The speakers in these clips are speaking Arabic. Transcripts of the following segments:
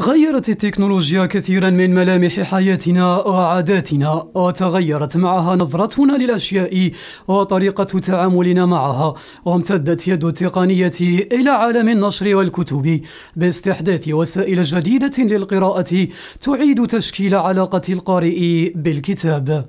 غيرت التكنولوجيا كثيرا من ملامح حياتنا وعاداتنا وتغيرت معها نظرتنا للأشياء وطريقة تعاملنا معها وامتدت يد التقنية إلى عالم النشر والكتب باستحداث وسائل جديدة للقراءة تعيد تشكيل علاقة القارئ بالكتاب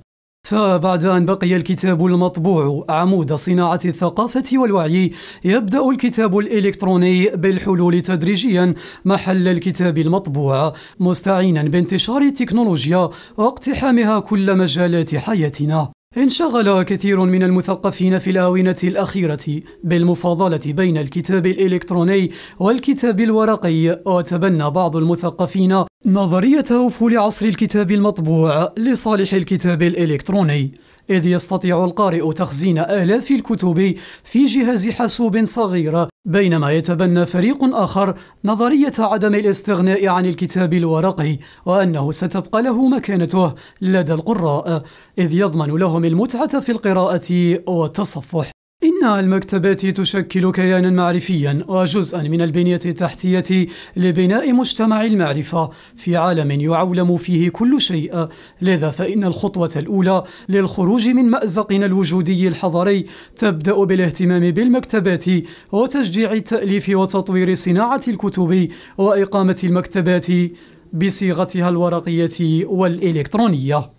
فبعد أن بقي الكتاب المطبوع عمود صناعة الثقافة والوعي يبدأ الكتاب الإلكتروني بالحلول تدريجيا محل الكتاب المطبوع مستعينا بانتشار التكنولوجيا واقتحامها كل مجالات حياتنا انشغل كثير من المثقفين في الآونة الأخيرة بالمفاضلة بين الكتاب الإلكتروني والكتاب الورقي وتبنى بعض المثقفين نظرية أفول عصر الكتاب المطبوع لصالح الكتاب الإلكتروني إذ يستطيع القارئ تخزين آلاف الكتب في جهاز حاسوب صغير بينما يتبنى فريق آخر نظرية عدم الاستغناء عن الكتاب الورقي وأنه ستبقى له مكانته لدى القراء إذ يضمن لهم المتعة في القراءة والتصفح المكتبات تشكل كيانا معرفيا وجزءا من البنية التحتية لبناء مجتمع المعرفة في عالم يعولم فيه كل شيء لذا فإن الخطوة الأولى للخروج من مأزقنا الوجودي الحضري تبدأ بالاهتمام بالمكتبات وتشجيع التأليف وتطوير صناعة الكتب وإقامة المكتبات بصيغتها الورقية والإلكترونية